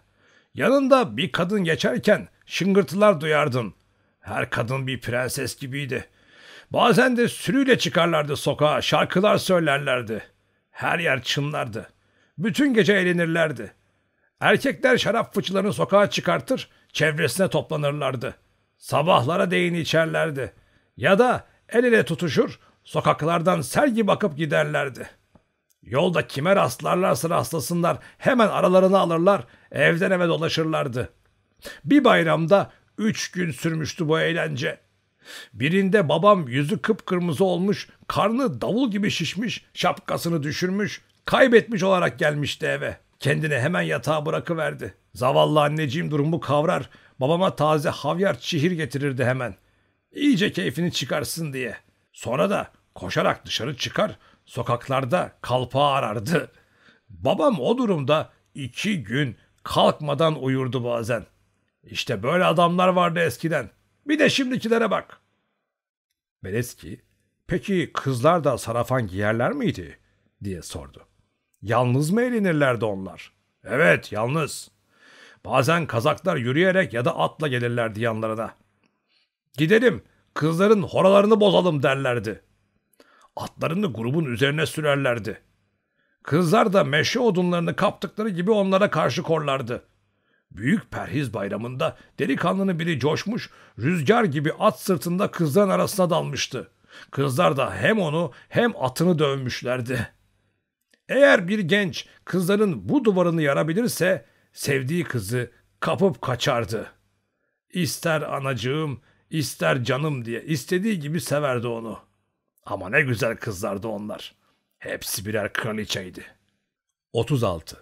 Yanında bir kadın geçerken şıngırtılar duyardın. Her kadın bir prenses gibiydi. Bazen de sürüyle çıkarlardı sokağa, şarkılar söylerlerdi. Her yer çınlardı. Bütün gece eğlenirlerdi. Erkekler şarap fıçılarını sokağa çıkartır, çevresine toplanırlardı. Sabahlara değin içerlerdi. Ya da el ele tutuşur, sokaklardan sergi bakıp giderlerdi. Yolda kime rastlarlarsa rastlasınlar, hemen aralarını alırlar, evden eve dolaşırlardı. Bir bayramda Üç gün sürmüştü bu eğlence. Birinde babam yüzü kıpkırmızı olmuş, karnı davul gibi şişmiş, şapkasını düşürmüş, kaybetmiş olarak gelmişti eve. Kendini hemen yatağa bırakıverdi. Zavallı anneciğim durumu kavrar, babama taze havyar çihir getirirdi hemen. İyice keyfini çıkarsın diye. Sonra da koşarak dışarı çıkar, sokaklarda kalpağı arardı. Babam o durumda iki gün kalkmadan uyurdu bazen. İşte böyle adamlar vardı eskiden. Bir de şimdikilere bak. Beleski, peki kızlar da sarafan giyerler miydi? diye sordu. Yalnız mı eğlenirlerdi onlar? Evet, yalnız. Bazen kazaklar yürüyerek ya da atla gelirlerdi yanlarına. Gidelim, kızların horalarını bozalım derlerdi. Atlarını grubun üzerine sürerlerdi. Kızlar da meşe odunlarını kaptıkları gibi onlara karşı korlardı. Büyük perhiz bayramında delikanlının biri coşmuş, rüzgar gibi at sırtında kızların arasına dalmıştı. Kızlar da hem onu hem atını dövmüşlerdi. Eğer bir genç kızların bu duvarını yarabilirse sevdiği kızı kapıp kaçardı. İster anacığım, ister canım diye istediği gibi severdi onu. Ama ne güzel kızlardı onlar. Hepsi birer kraliçeydi. 36.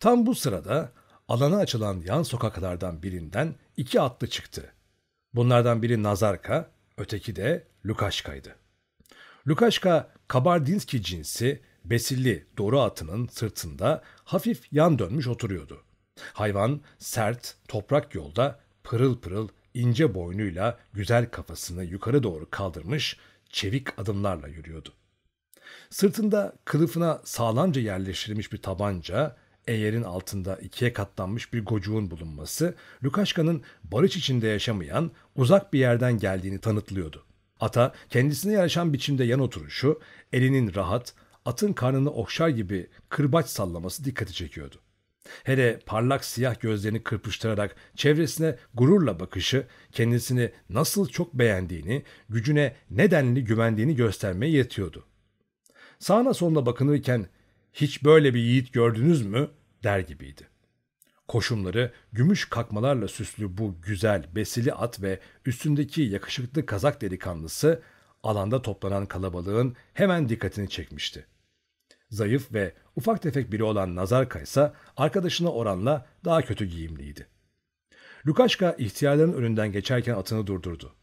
Tam bu sırada alana açılan yan sokaklardan birinden iki atlı çıktı. Bunlardan biri Nazarka, öteki de Lukaşka'ydı. Lukaşka, Kabardinski cinsi, besilli doğru atının sırtında hafif yan dönmüş oturuyordu. Hayvan sert, toprak yolda pırıl pırıl ince boynuyla güzel kafasını yukarı doğru kaldırmış, çevik adımlarla yürüyordu. Sırtında kılıfına sağlamca yerleştirilmiş bir tabanca, eğerin altında ikiye katlanmış bir gocuğun bulunması, Lukashka'nın barış içinde yaşamayan, uzak bir yerden geldiğini tanıtlıyordu. Ata kendisine yaraşan biçimde yan oturuşu, elinin rahat, atın karnını okşar gibi kırbaç sallaması dikkati çekiyordu. Hele parlak siyah gözlerini kırpıştırarak çevresine gururla bakışı, kendisini nasıl çok beğendiğini, gücüne nedenli güvendiğini göstermeye yetiyordu. Sağına soluna bakınırken hiç böyle bir yiğit gördünüz mü der gibiydi. Koşumları gümüş kakmalarla süslü bu güzel, besili at ve üstündeki yakışıklı kazak delikanlısı alanda toplanan kalabalığın hemen dikkatini çekmişti. Zayıf ve ufak tefek biri olan Nazarka ise arkadaşına oranla daha kötü giyimliydi. Lukaşka ihtiyarların önünden geçerken atını durdurdu.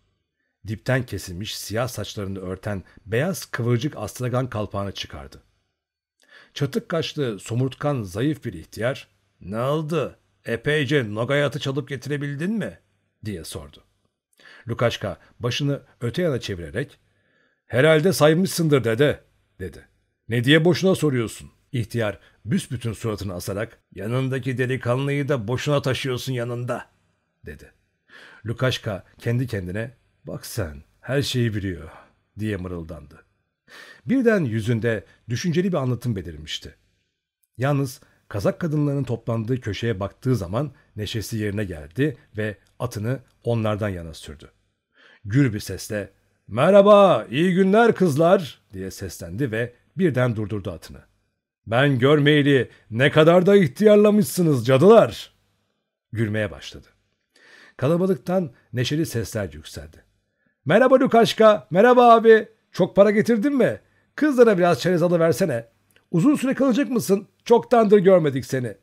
Dipten kesilmiş siyah saçlarını örten beyaz kıvırcık astragan kalpağını çıkardı. Çatık kaşlı, somurtkan, zayıf bir ihtiyar, ''Ne oldu? Epeyce nogayatı çalıp getirebildin mi?'' diye sordu. Lukaşka başını öte yana çevirerek, ''Herhalde saymışsındır dede.'' dedi. ''Ne diye boşuna soruyorsun?'' İhtiyar büsbütün suratını asarak ''Yanındaki delikanlıyı da boşuna taşıyorsun yanında.'' dedi. Lukaşka kendi kendine ''Bak sen her şeyi biliyor.'' diye mırıldandı. Birden yüzünde düşünceli bir anlatım belirmişti. Yalnız Kazak kadınlarının toplandığı köşeye baktığı zaman neşesi yerine geldi ve atını onlardan yana sürdü. Gür bir sesle ''Merhaba, iyi günler kızlar!'' diye seslendi ve birden durdurdu atını. ''Ben görmeyeli ne kadar da ihtiyarlamışsınız cadılar!'' Gülmeye başladı. Kalabalıktan neşeli sesler yükseldi. ''Merhaba Lukaşka, merhaba abi, çok para getirdin mi? Kızlara biraz çerez alıversene. Uzun süre kalacak mısın? Çoktandır görmedik seni.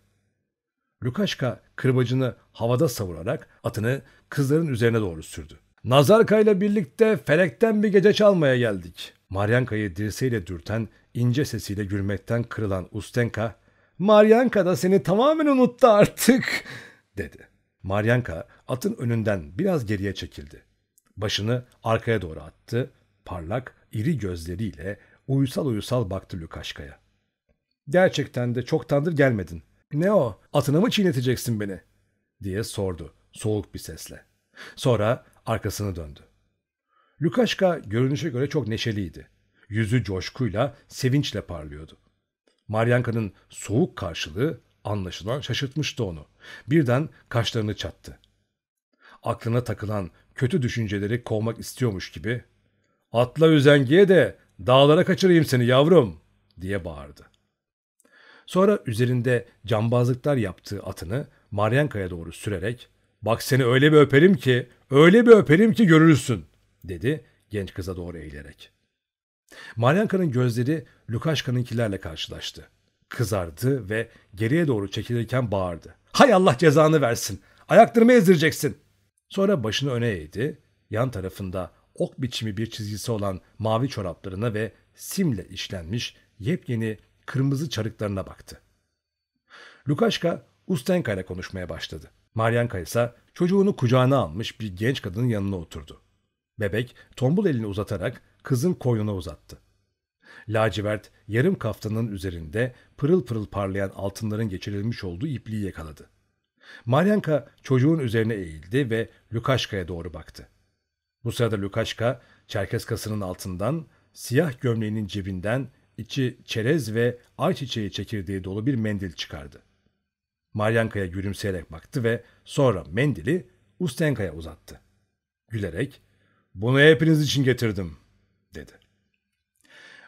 Lukaşka kırbacını havada savurarak atını kızların üzerine doğru sürdü. Nazarka ile birlikte felekten bir gece çalmaya geldik. Maryanka'yı dirseğiyle dürten, ince sesiyle gülmekten kırılan Ustenka, ''Maryanka da seni tamamen unuttu artık.'' [laughs] dedi. Maryanka atın önünden biraz geriye çekildi. Başını arkaya doğru attı, parlak, iri gözleriyle uysal uysal baktı Lukaşka'ya. Gerçekten de çoktandır gelmedin. Ne o, atına mı çiğneteceksin beni? diye sordu soğuk bir sesle. Sonra arkasını döndü. Lukaşka görünüşe göre çok neşeliydi. Yüzü coşkuyla, sevinçle parlıyordu. Maryanka'nın soğuk karşılığı anlaşılan şaşırtmıştı onu. Birden kaşlarını çattı. Aklına takılan kötü düşünceleri kovmak istiyormuş gibi Atla üzengiye de dağlara kaçırayım seni yavrum diye bağırdı. Sonra üzerinde cambazlıklar yaptığı atını Maryanka'ya doğru sürerek ''Bak seni öyle bir öperim ki, öyle bir öperim ki görürsün.'' dedi genç kıza doğru eğilerek. Maryanka'nın gözleri Lukaşka'nınkilerle karşılaştı. Kızardı ve geriye doğru çekilirken bağırdı. ''Hay Allah cezanı versin, ayaklarımı ezdireceksin.'' Sonra başını öne eğdi, yan tarafında ok biçimi bir çizgisi olan mavi çoraplarına ve simle işlenmiş yepyeni kırmızı çarıklarına baktı. Lukaşka Ustenka ile konuşmaya başladı. Maryanka ise çocuğunu kucağına almış bir genç kadının yanına oturdu. Bebek tombul elini uzatarak kızın koyuna uzattı. Lacivert yarım kaftanın üzerinde pırıl pırıl parlayan altınların geçirilmiş olduğu ipliği yakaladı. Maryanka çocuğun üzerine eğildi ve Lukaşka'ya doğru baktı. Bu sırada Lukashka Çerkes kasının altından siyah gömleğinin cebinden içi çerez ve ayçiçeği çekirdeği dolu bir mendil çıkardı. Maryanka'ya gülümseyerek baktı ve sonra mendili Ustenka'ya uzattı. Gülerek ''Bunu hepiniz için getirdim.'' dedi.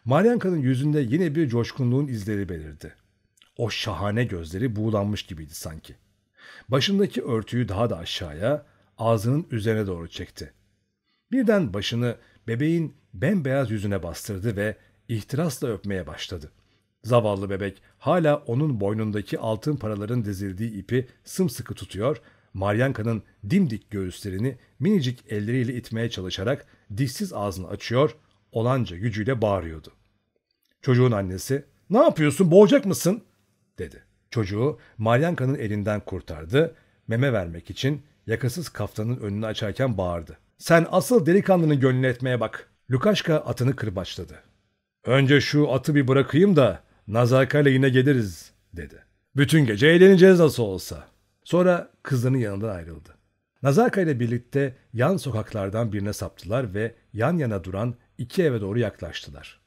Maryanka'nın yüzünde yine bir coşkunluğun izleri belirdi. O şahane gözleri buğulanmış gibiydi sanki. Başındaki örtüyü daha da aşağıya, ağzının üzerine doğru çekti. Birden başını bebeğin bembeyaz yüzüne bastırdı ve ihtirasla öpmeye başladı. Zavallı bebek hala onun boynundaki altın paraların dizildiği ipi sımsıkı tutuyor, Maryanka'nın dimdik göğüslerini minicik elleriyle itmeye çalışarak dişsiz ağzını açıyor, olanca gücüyle bağırıyordu. Çocuğun annesi, ''Ne yapıyorsun, boğacak mısın?'' dedi. Çocuğu Maryanka'nın elinden kurtardı, meme vermek için yakasız kaftanın önünü açarken bağırdı. Sen asıl delikanlının gönlünü etmeye bak. Lukaşka atını kırbaçladı. Önce şu atı bir bırakayım da Nazarka ile yine geliriz dedi. Bütün gece eğleneceğiz nasıl olsa. Sonra kızının yanından ayrıldı. Nazarka ile birlikte yan sokaklardan birine saptılar ve yan yana duran iki eve doğru yaklaştılar.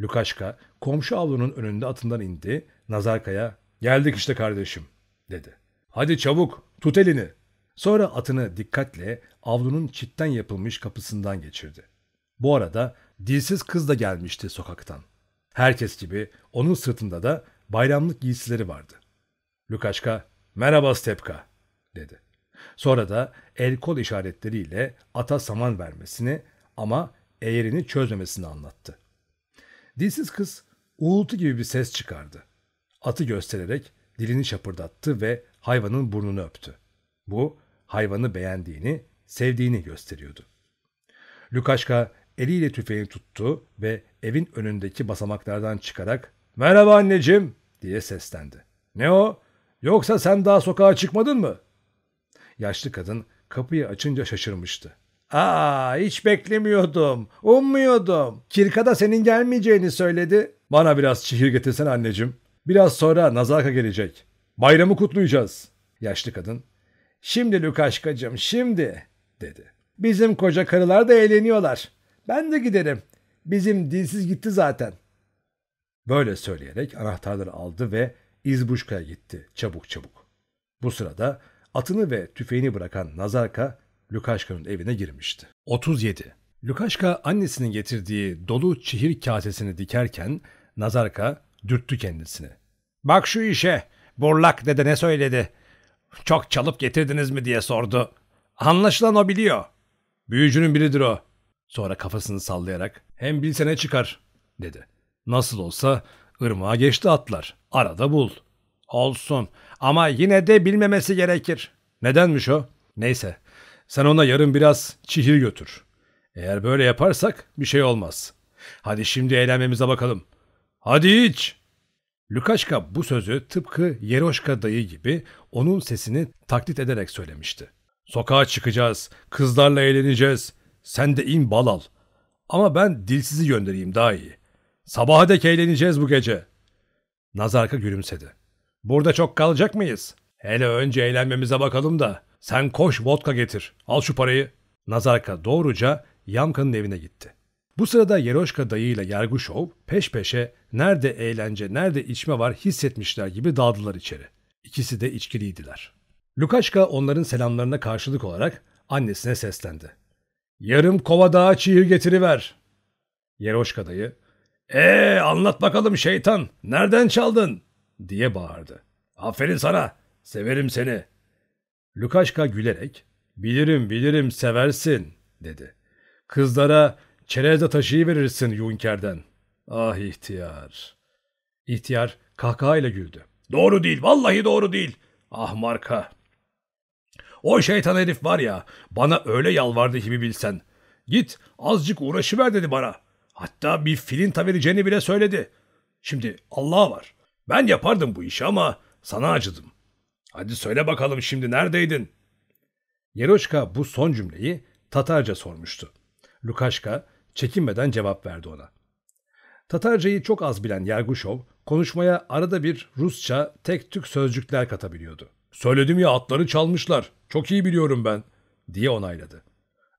Lukaşka komşu avlunun önünde atından indi. Nazarka'ya geldik işte kardeşim dedi. Hadi çabuk tut elini Sonra atını dikkatle avlunun çitten yapılmış kapısından geçirdi. Bu arada dilsiz kız da gelmişti sokaktan. Herkes gibi onun sırtında da bayramlık giysileri vardı. Lukaşka, merhaba Stepka, dedi. Sonra da el kol işaretleriyle ata saman vermesini ama eğerini çözmemesini anlattı. Dilsiz kız uğultu gibi bir ses çıkardı. Atı göstererek dilini şapırdattı ve hayvanın burnunu öptü. Bu hayvanı beğendiğini, sevdiğini gösteriyordu. Lukaşka eliyle tüfeğini tuttu ve evin önündeki basamaklardan çıkarak ''Merhaba anneciğim'' diye seslendi. ''Ne o? Yoksa sen daha sokağa çıkmadın mı?'' Yaşlı kadın kapıyı açınca şaşırmıştı. ''Aa hiç beklemiyordum, ummuyordum. Kirkada senin gelmeyeceğini söyledi.'' ''Bana biraz çihir getirsen anneciğim. Biraz sonra Nazaka gelecek. Bayramı kutlayacağız.'' Yaşlı kadın Şimdi Lukaşkacım şimdi dedi. Bizim koca karılar da eğleniyorlar. Ben de giderim. Bizim dilsiz gitti zaten. Böyle söyleyerek anahtarları aldı ve İzbuşka'ya gitti çabuk çabuk. Bu sırada atını ve tüfeğini bırakan Nazarka Lukaşka'nın evine girmişti. 37. Lukaşka annesinin getirdiği dolu çihir kasesini dikerken Nazarka dürttü kendisini. Bak şu işe. Borlak dede ne söyledi? Çok çalıp getirdiniz mi diye sordu. Anlaşılan o biliyor. Büyücünün biridir o. Sonra kafasını sallayarak hem bilsene çıkar dedi. Nasıl olsa ırmağa geçti atlar. Arada bul. Olsun ama yine de bilmemesi gerekir. Nedenmiş o? Neyse sen ona yarın biraz çihir götür. Eğer böyle yaparsak bir şey olmaz. Hadi şimdi eğlenmemize bakalım. Hadi iç. Lukaşka bu sözü tıpkı Yeroşka dayı gibi onun sesini taklit ederek söylemişti. Sokağa çıkacağız, kızlarla eğleneceğiz, sen de in bal al. Ama ben dilsizi göndereyim daha iyi. Sabaha dek eğleneceğiz bu gece. Nazarka gülümsedi. Burada çok kalacak mıyız? Hele önce eğlenmemize bakalım da. Sen koş vodka getir. Al şu parayı. Nazarka doğruca Yamka'nın evine gitti. Bu sırada Yeroşka dayıyla Yarguşov peş peşe nerede eğlence nerede içme var hissetmişler gibi daldılar içeri. İkisi de içkiliydiler. Lukaşka onların selamlarına karşılık olarak annesine seslendi. Yarım kova daha çiğir getiriver. Yeroşka dayı, eee anlat bakalım şeytan, nereden çaldın? diye bağırdı. Aferin sana, severim seni. Lukaşka gülerek, bilirim bilirim seversin dedi. Kızlara Çerezde taşıyıverirsin Junker'den. Ah ihtiyar. İhtiyar kahkahayla güldü. Doğru değil, vallahi doğru değil. Ah marka. O şeytan herif var ya, bana öyle yalvardı gibi bilsen. Git azıcık uğraşıver dedi bana. Hatta bir filinta vereceğini bile söyledi. Şimdi Allah var. Ben yapardım bu işi ama sana acıdım. Hadi söyle bakalım şimdi neredeydin? Yeroşka bu son cümleyi Tatarca sormuştu. Lukaşka Çekinmeden cevap verdi ona. Tatarcayı çok az bilen Yarguşov, konuşmaya arada bir Rusça tek tük sözcükler katabiliyordu. ''Söyledim ya atları çalmışlar, çok iyi biliyorum ben.'' diye onayladı.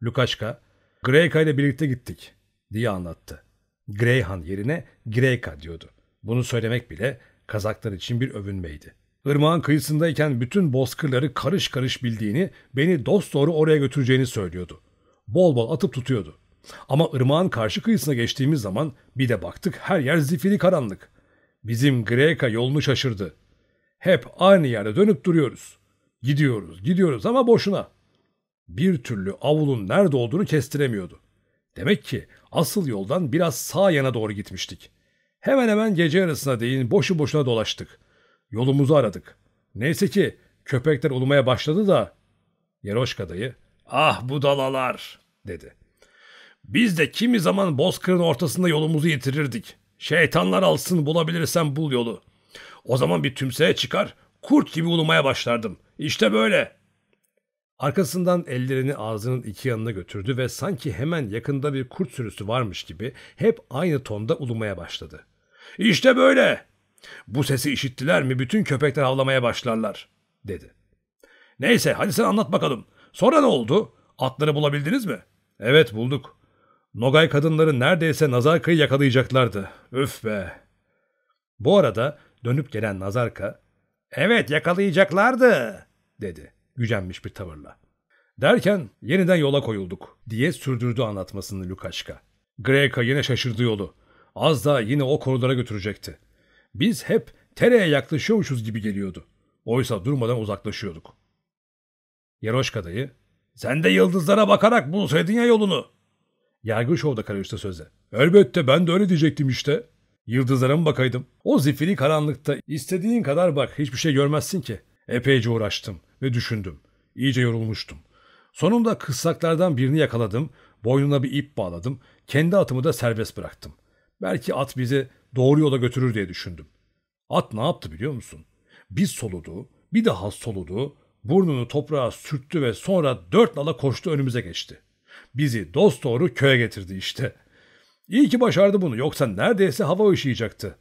Lukaşka, ''Greyka ile birlikte gittik.'' diye anlattı. Greyhan yerine Greyka diyordu. Bunu söylemek bile Kazaklar için bir övünmeydi. Irmağın kıyısındayken bütün bozkırları karış karış bildiğini, beni doğru oraya götüreceğini söylüyordu. Bol bol atıp tutuyordu. Ama ırmağın karşı kıyısına geçtiğimiz zaman bir de baktık her yer zifiri karanlık. Bizim Greka yolunu şaşırdı. Hep aynı yerde dönüp duruyoruz. Gidiyoruz, gidiyoruz ama boşuna. Bir türlü avulun nerede olduğunu kestiremiyordu. Demek ki asıl yoldan biraz sağ yana doğru gitmiştik. Hemen hemen gece yarısına değin boşu boşuna dolaştık. Yolumuzu aradık. Neyse ki köpekler ulumaya başladı da... Yeroşka dayı, ah budalalar dedi. Biz de kimi zaman bozkırın ortasında yolumuzu yitirirdik. Şeytanlar alsın bulabilirsem bul yolu. O zaman bir tümseye çıkar, kurt gibi ulumaya başlardım. İşte böyle. Arkasından ellerini ağzının iki yanına götürdü ve sanki hemen yakında bir kurt sürüsü varmış gibi hep aynı tonda ulumaya başladı. İşte böyle. Bu sesi işittiler mi bütün köpekler havlamaya başlarlar, dedi. Neyse hadi sen anlat bakalım. Sonra ne oldu? Atları bulabildiniz mi? Evet bulduk. Nogay kadınları neredeyse Nazarka'yı yakalayacaklardı. Üf be! Bu arada dönüp gelen Nazarka, ''Evet yakalayacaklardı.'' dedi gücenmiş bir tavırla. Derken yeniden yola koyulduk diye sürdürdü anlatmasını Lukaşka. Greka yine şaşırdı yolu. Az daha yine o koridora götürecekti. Biz hep tereye yaklaşıyormuşuz gibi geliyordu. Oysa durmadan uzaklaşıyorduk. Yaroşka dayı, ''Sen de yıldızlara bakarak bulsaydın ya yolunu.'' Yargı da karıştı söze. Elbette ben de öyle diyecektim işte. Yıldızlara mı bakaydım? O zifiri karanlıkta istediğin kadar bak hiçbir şey görmezsin ki. Epeyce uğraştım ve düşündüm. İyice yorulmuştum. Sonunda kıssaklardan birini yakaladım, boynuna bir ip bağladım, kendi atımı da serbest bıraktım. Belki at bizi doğru yola götürür diye düşündüm. At ne yaptı biliyor musun? Bir soludu, bir daha soludu, burnunu toprağa sürttü ve sonra dört nala koştu önümüze geçti. Bizi dosdoğru köye getirdi işte. İyi ki başardı bunu yoksa neredeyse hava ışıyacaktı.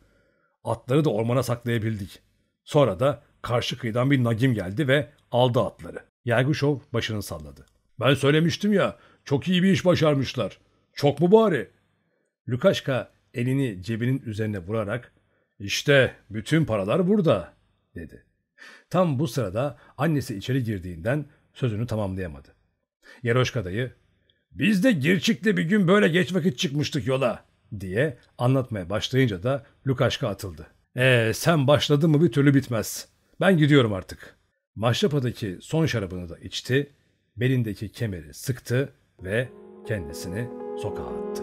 Atları da ormana saklayabildik. Sonra da karşı kıyıdan bir nagim geldi ve aldı atları. Yerguşov başını salladı. Ben söylemiştim ya çok iyi bir iş başarmışlar. Çok mu bari? Lukaşka elini cebinin üzerine vurarak işte bütün paralar burada dedi. Tam bu sırada annesi içeri girdiğinden sözünü tamamlayamadı. Yaroşka dayı biz de Girçik'le bir gün böyle geç vakit çıkmıştık yola diye anlatmaya başlayınca da Lukaşka atıldı. Ee sen başladın mı bir türlü bitmez. Ben gidiyorum artık. Maşrapa'daki son şarabını da içti, belindeki kemeri sıktı ve kendisini sokağa attı.